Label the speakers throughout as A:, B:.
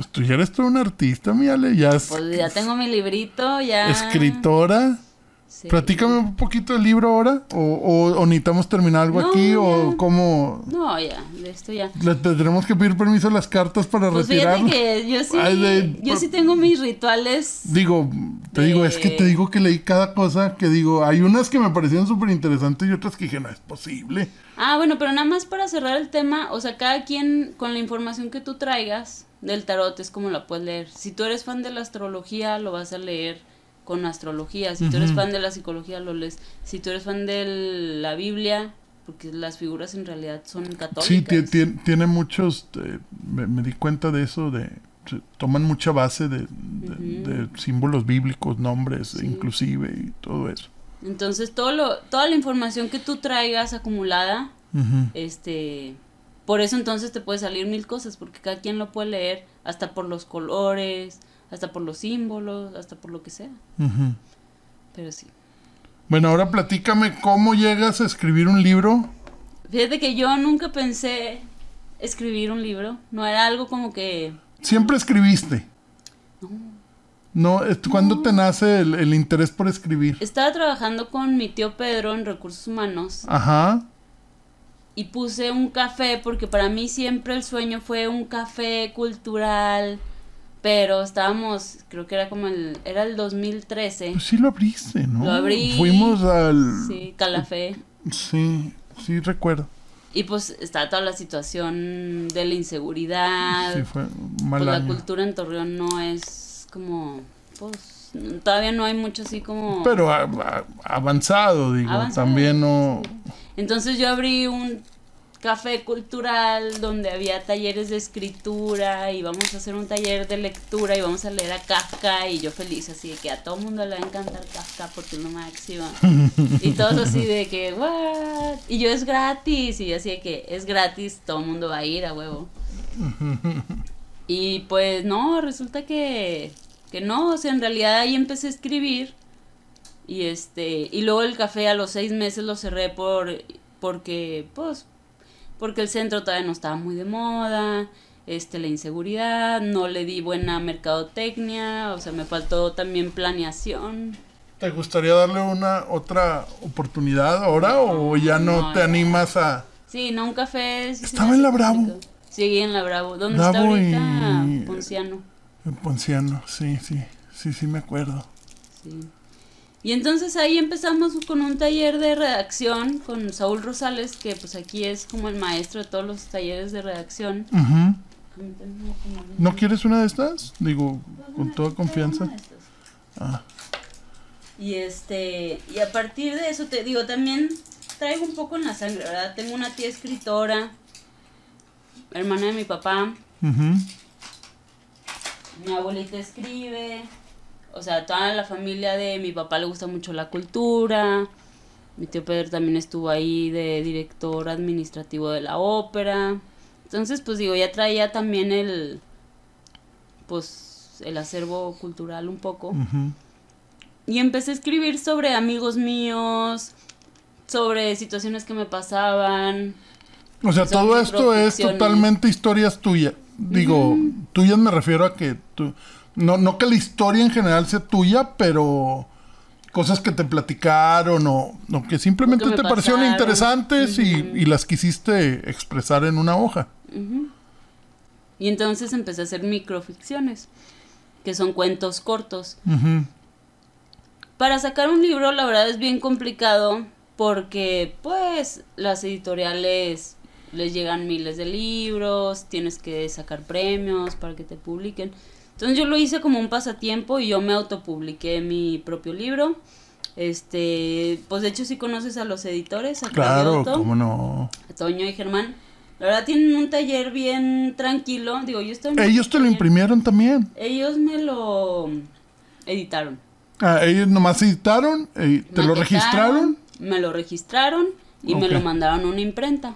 A: Pues tú ya eres todo un artista, mi Ale, ya. Pues
B: ya tengo mi librito, ya.
A: Escritora. Pratícame un poquito el libro ahora, o, necesitamos terminar algo aquí, o cómo...
B: No, ya, de esto ya.
A: tendremos que pedir permiso a las cartas para pues respirar
B: yo sí, tengo mis rituales.
A: Digo, te digo, es que te digo que leí cada cosa, que digo, hay unas que me parecieron súper interesantes y otras que dije, no es posible.
B: Ah, bueno, pero nada más para cerrar el tema, o sea, cada quien con la información que tú traigas del tarot es como la puedes leer. Si tú eres fan de la astrología, lo vas a leer con astrología, si tú eres fan de la psicología lo lees, si tú eres fan de la Biblia, porque las figuras en realidad son católicas.
A: Sí, tiene muchos, eh, me, di cuenta de eso, de toman mucha base de, símbolos bíblicos, nombres inclusive y todo eso.
B: Entonces, todo lo, toda la información que tú traigas acumulada, este, por eso entonces te puede salir mil cosas, porque cada quien lo puede leer, hasta por los colores, hasta por los símbolos, hasta por lo que sea. Pero sí.
A: Bueno, ahora platícame cómo llegas a escribir un libro.
B: Fíjate que yo nunca pensé escribir un libro, no era algo como que...
A: ¿Siempre escribiste? No. no eh, ¿Cuándo te nace el, el, interés por escribir?
B: Estaba trabajando con mi tío Pedro en recursos humanos. Ajá. Y puse un café porque para mí siempre el sueño fue un café cultural, pero estábamos, creo que era como el, era el 2013. Pues sí lo
A: abriste, ¿no? Lo abrí. Fuimos al... Sí, Calafé. Sí, sí recuerdo.
B: Y pues está toda la situación de la inseguridad. Sí, fue mal pues la cultura en Torreón no es como, pues, todavía no hay mucho así como... Pero
A: avanzado, digo, también no...
B: Entonces yo abrí un café cultural donde había talleres de escritura y vamos a hacer un taller de lectura y vamos a leer a Kafka y yo feliz así de que a todo mundo le va a encantar Kafka porque es lo máximo y todos así de que what y yo es gratis y yo así de que es gratis todo el mundo va a ir a huevo y pues no resulta que que no o sea en realidad ahí empecé a escribir y este y luego el café a los seis meses lo cerré por porque pues porque el centro todavía no estaba muy de moda, este, la inseguridad, no le di buena mercadotecnia, o sea, me faltó también planeación.
A: ¿Te gustaría darle una otra oportunidad ahora o ya no, te animas a...?
B: Sí, no, un café... Estaba en La Bravo. Sí, en La Bravo. ¿Dónde está ahorita? Ponciano.
A: En Ponciano, sí, sí, sí, sí me acuerdo.
B: Sí. Y entonces ahí empezamos con un taller de redacción con Saúl Rosales, que pues aquí es como el maestro de todos los talleres de redacción. ¿No
A: quieres una de estas? Digo, pues con toda confianza. Ah.
B: Y este, y a partir de eso te digo, también traigo un poco en la sangre, ¿verdad? Tengo una tía escritora, hermana de mi papá. Mi abuelita escribe. O sea, toda la familia de mi papá le gusta mucho la cultura. Mi tío Pedro también estuvo ahí de director administrativo de la ópera. Entonces, pues digo, ya traía también el pues el acervo cultural un poco. Y empecé a escribir sobre amigos míos, sobre situaciones que me pasaban.
A: O sea, todo esto es totalmente historias tuyas. Digo, tuyas me refiero a que tú, no, no que la historia en general sea tuya, pero cosas que te platicaron o, que simplemente te parecieron interesantes y, las quisiste expresar en una hoja.
B: Y entonces empecé a hacer microficciones, que son cuentos cortos. Para sacar un libro, la verdad es bien complicado porque pues las editoriales les llegan miles de libros, tienes que sacar premios para que te publiquen. Entonces yo lo hice como un pasatiempo y yo me autopubliqué mi propio libro. Este, pues de hecho si conoces a los editores, a Claro, cómo no. A Toño y Germán. La verdad tienen un taller bien tranquilo. Digo, Ellos te
A: lo imprimieron también.
B: Ellos me lo editaron.
A: Ah, ellos nomás editaron, eh, te lo registraron.
B: Me lo registraron y me lo mandaron a una imprenta.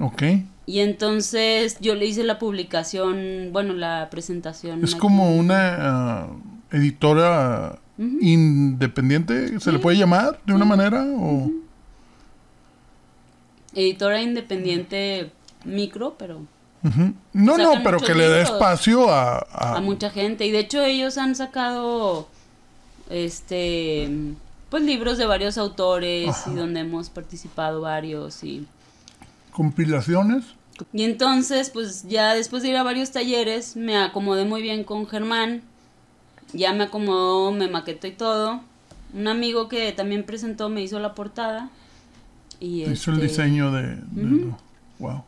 B: Ok. Y entonces yo le hice la publicación, bueno, la presentación. Es
A: como una ah, editora independiente, ¿se le puede llamar de una manera? O...
B: Editora independiente micro, pero...
A: No, no, pero que le dé espacio a, a, mucha
B: gente. Y de hecho ellos han sacado, este, pues libros de varios autores y donde hemos participado varios y
A: compilaciones.
B: Y entonces, pues ya después de ir a varios talleres, me acomodé muy bien con Germán. Ya me acomodó, me maquetó y todo. Un amigo que también presentó me hizo la portada. Y hizo el este,
A: diseño de... Wow.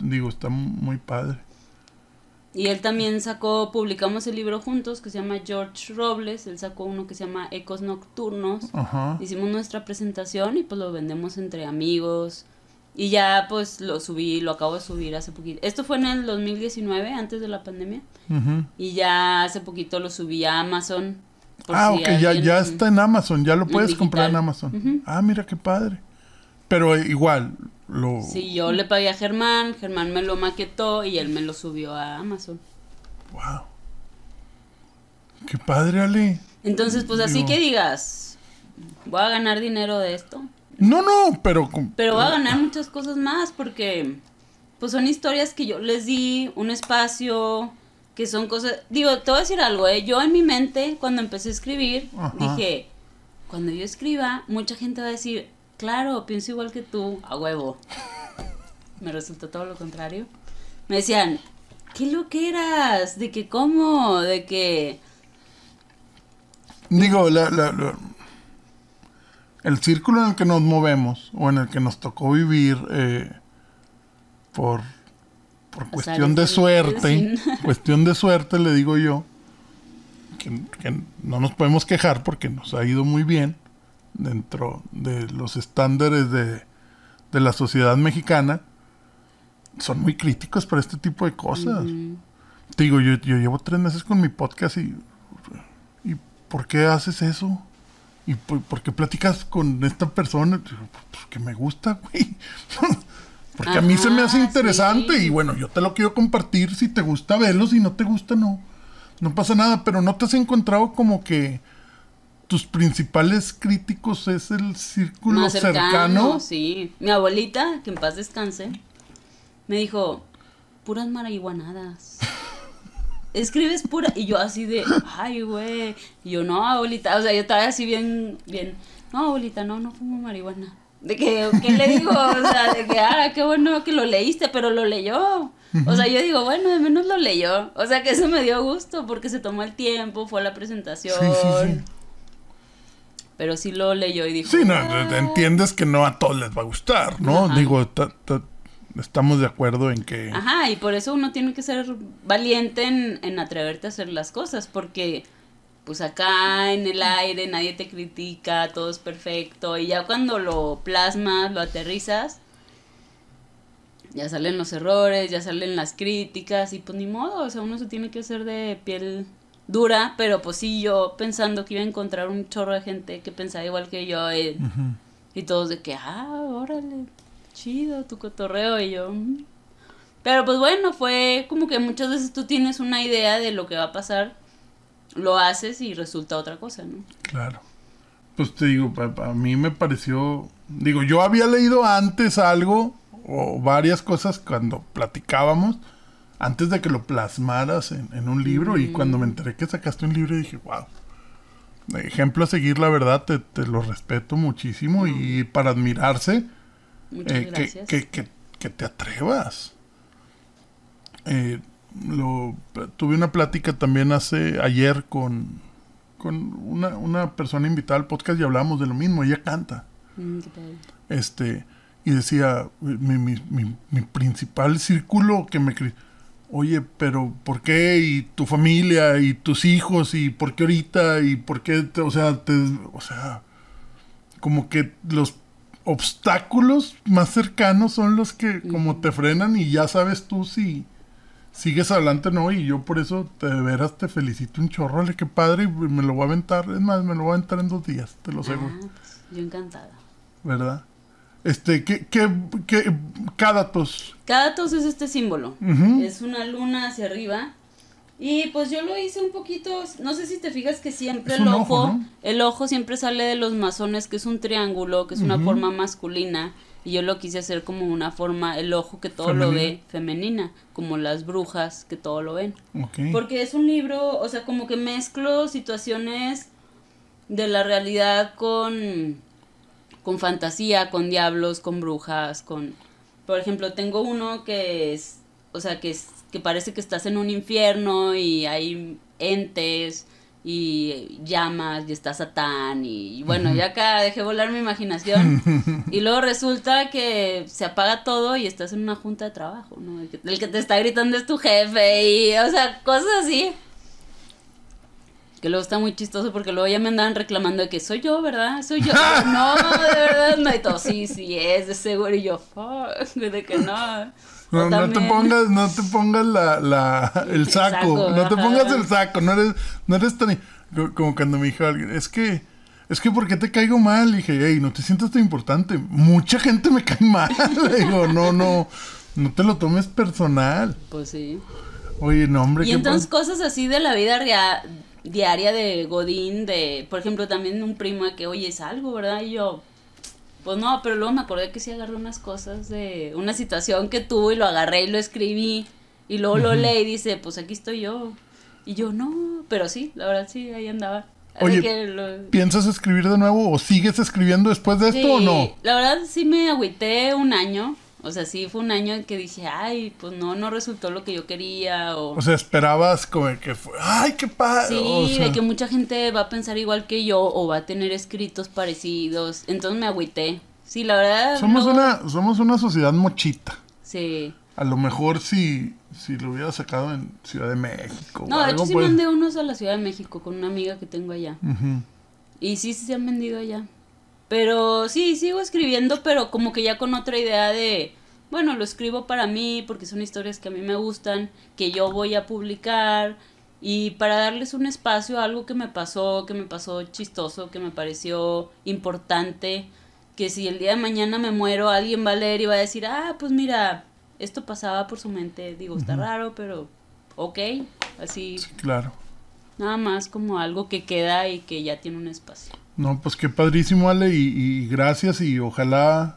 A: digo, está muy padre.
B: Y él también sacó, publicamos el libro juntos que se llama George Robles, él sacó uno que se llama Ecos Nocturnos. Hicimos nuestra presentación y pues lo vendemos entre amigos, y ya pues lo subí, lo acabo de subir hace poquito. Esto fue en el 2019, antes de la pandemia. Y ya hace poquito lo subí a Amazon. ah, ok, ya, ya está en Amazon, ya lo puedes comprar en Amazon.
A: Ah, mira qué padre. Pero eh, igual, lo... Sí,
B: yo le pagué a Germán, Germán me lo maquetó y él me lo subió a Amazon. Wow.
A: Qué padre, Ale.
B: Entonces, pues así que digas, voy a ganar dinero de esto.
A: No, no, pero... Pero va a
B: ganar muchas cosas más porque pues son historias que yo les di un espacio, que son cosas... Digo, te voy a decir algo, ¿eh? Yo en mi mente, cuando empecé a escribir, dije, cuando yo escriba, mucha gente va a decir, claro, pienso igual que tú, a huevo. Me resultó todo lo contrario. Me decían, ¿qué lo que eras? ¿De qué cómo? ¿De qué?
A: Digo, la el círculo en el que nos movemos o en el que nos tocó vivir eh, por, cuestión de suerte, cuestión de suerte le digo yo, que, no nos podemos quejar porque nos ha ido muy bien dentro de los estándares de, la sociedad mexicana, son muy críticos para este tipo de cosas. Te digo, yo, yo llevo tres meses con mi podcast y ¿por qué haces eso? Y por, porque platicas con esta persona, pues, pues, que me gusta, güey. porque a mí se me hace interesante y bueno, yo te lo quiero compartir. Si te gusta, verlo. Si no te gusta, no. No pasa nada, pero no te has encontrado como que tus principales críticos es el círculo cercano,
B: Sí, mi abuelita, que en paz descanse, me dijo, puras marihuanadas escribes pura. Y yo así de, ay, güey. Y yo, no, abuelita. O sea, yo estaba así bien, bien. No, abuelita, no, no fumo marihuana. De que, ¿qué le digo? O sea, de que, ah, qué bueno que lo leíste, pero lo leyó. O sea, yo digo, bueno, de menos lo leyó. O sea, que eso me dio gusto porque se tomó el tiempo, fue la presentación. Sí, sí, sí. Pero sí lo leyó y dijo. Sí, no, entiendes que
A: no a todos les va a gustar, ¿no? Digo, ta, estamos de acuerdo en que...
B: Ajá, y por eso uno tiene que ser valiente en, en atreverte a hacer las cosas, porque pues acá en el aire nadie te critica, todo es perfecto, y ya cuando lo plasmas, lo aterrizas, ya salen los errores, ya salen las críticas, y pues ni modo, o sea, uno se tiene que hacer de piel dura, pero pues sí, yo pensando que iba a encontrar un chorro de gente que pensaba igual que yo, eh, y todos de que, ah, órale, chido tu cotorreo y yo. Mm". Pero pues bueno, fue como que muchas veces tú tienes una idea de lo que va a pasar, lo haces y resulta otra cosa, ¿no?
A: Claro. Pues te digo, a, mí me pareció, digo, yo había leído antes algo o varias cosas cuando platicábamos, antes de que lo plasmaras en, un libro y cuando me mm. enteré que sacaste un libro dije, wow. Ejemplo a seguir, la verdad, te, lo respeto muchísimo mm. y para admirarse Muchas eh, Que, te atrevas. Eh, lo, tuve una plática también hace ayer con, con una, persona invitada al podcast y hablamos de lo mismo. Ella canta. Mm, este, y decía, eh, mi, principal círculo que me... Oye, pero ¿por qué? Y tu familia, y tus hijos, y por qué ahorita, y por qué, o sea, o sea, como que los obstáculos más cercanos son los que como te frenan y ya sabes tú si sigues adelante o no. Y yo por eso te, de veras te felicito un chorro, qué padre, y me lo voy a aventar, es más, me lo voy a aventar en dos días, te lo ah, seguro.
B: Pues, yo encantada.
A: ¿Verdad? Este, ¿qué,
B: qué, qué, Cadatos? Cadatos es este símbolo. Es una luna hacia arriba y pues yo lo hice un poquito, no sé si te fijas que siempre el ojo, el ojo siempre sale de los masones, que es un triángulo, que es una forma masculina. Y yo lo quise hacer como una forma, el ojo que todo lo ve femenina, como las brujas que todo lo ven. Porque es un libro, o sea, como que mezclo situaciones de la realidad con, con fantasía, con diablos, con brujas, con... Por ejemplo, tengo uno que es, o sea, que es que parece que estás en un infierno y hay entes y llamas y está Satán y, bueno, ya acá dejé volar mi imaginación y luego resulta que se apaga todo y estás en una junta de trabajo, ¿no? El que, te está gritando es tu jefe y, o sea, cosas así. Que luego está muy chistoso porque luego ya me andaban reclamando de que soy yo, ¿verdad? Soy yo. no, de verdad, no. Y todo, sí, sí, es de seguro. Y yo, fuck, de que no. No, no, te pongas,
A: no te pongas la, la el saco. no te pongas el saco. No eres, no eres tan. Como cuando me dijo alguien, es que. Es que porque te caigo mal, dije, hey, no te sientas tan importante. Mucha gente me cae mal. Le digo, no, no, no te lo tomes personal. Pues sí. Oye, no, hombre. Y entonces
B: cosas así de la vida diaria de Godín, de, por ejemplo, también un primo que, oye, es algo, ¿verdad? Y yo, pues no, pero luego me acordé que sí agarré unas cosas de una situación que tuve y lo agarré y lo escribí. Y luego lo leí y dice, pues aquí estoy yo. Y yo, no, pero sí, la verdad sí, ahí andaba. Oye,
A: ¿piensas escribir de nuevo o sigues escribiendo después de esto o no?
B: La verdad sí me agüité un año o sea, sí fue un año en que dije, ay, pues no, no resultó lo que yo quería. O, o
A: sea, esperabas como que fue,
B: ay, qué padre. Sí, de que mucha gente va a pensar igual que yo o va a tener escritos parecidos. Entonces me agüité. Sí, la verdad. Somos,
A: una, somos una sociedad mochita. Sí. A lo mejor si, si lo hubiera sacado en Ciudad de México. No, de hecho sí pues. mandé
B: unos a la Ciudad de México con una amiga que tengo allá. Y sí, sí se han vendido allá. Pero sí, sigo escribiendo, pero como que ya con otra idea de, bueno, lo escribo para mí porque son historias que a mí me gustan, que yo voy a publicar y para darles un espacio a algo que me pasó, que me pasó chistoso, que me pareció importante, que si el día de mañana me muero alguien va a leer y va a decir, ah, pues mira, esto pasaba por su mente, digo, está raro, pero ok, así. Sí, claro. Nada más como algo que queda y que ya tiene un espacio.
A: No, pues qué padrísimo, Ale, y, gracias y ojalá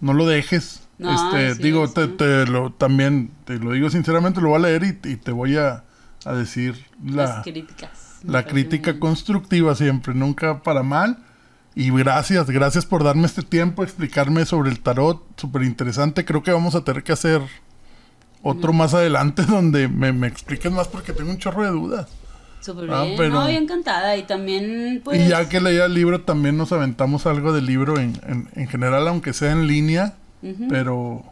A: no lo dejes. este, digo, Te, lo, también te lo digo sinceramente, lo voy a leer y, te voy a, decir la, Las críticas. La crítica constructiva siempre, nunca para mal. Y gracias, gracias por darme este tiempo, explicarme sobre el tarot, súper interesante. Creo que vamos a tener que hacer otro más adelante donde me, me expliques más porque tengo un chorro de dudas.
B: Súper ah, No, encantada. Y también, Y ya pues
A: que leía el libro, también nos aventamos algo del libro en, en, general, aunque sea en línea. Pero,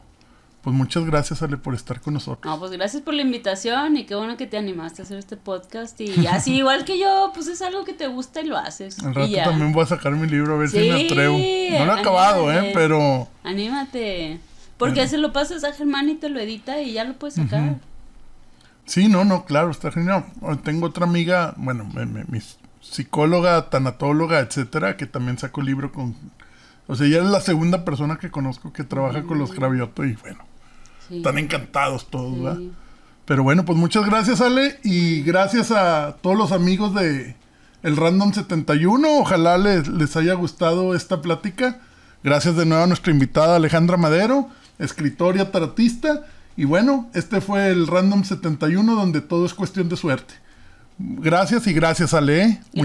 A: pues muchas gracias, Ale, por estar con nosotros.
B: No, pues gracias por la invitación y qué bueno que te animaste a hacer este podcast. Y así, igual que yo, pues es algo que te gusta y lo haces. Al rato también voy
A: a sacar mi libro a ver si me atrevo. No lo he acabado, ¿eh? Pero...
B: Anímate. Porque se lo pasas a Germán y te lo edita y ya lo puedes sacar.
A: Sí, no, no, claro, está genial. Tengo otra amiga, bueno, mi, psicóloga, tanatóloga, etcétera, que también sacó libro con. O sea, ella es la segunda persona que conozco que trabaja con los mm. graviotos y bueno, sí. están encantados todos, ¿verdad? Pero bueno, pues muchas gracias, Ale, y gracias a todos los amigos de El Random 71. Ojalá les, les haya gustado esta plática. Gracias de nuevo a nuestra invitada Alejandra Madero, escritora y y bueno, este fue el Random 71 donde todo es cuestión de suerte. Gracias y gracias Ale. Gracias.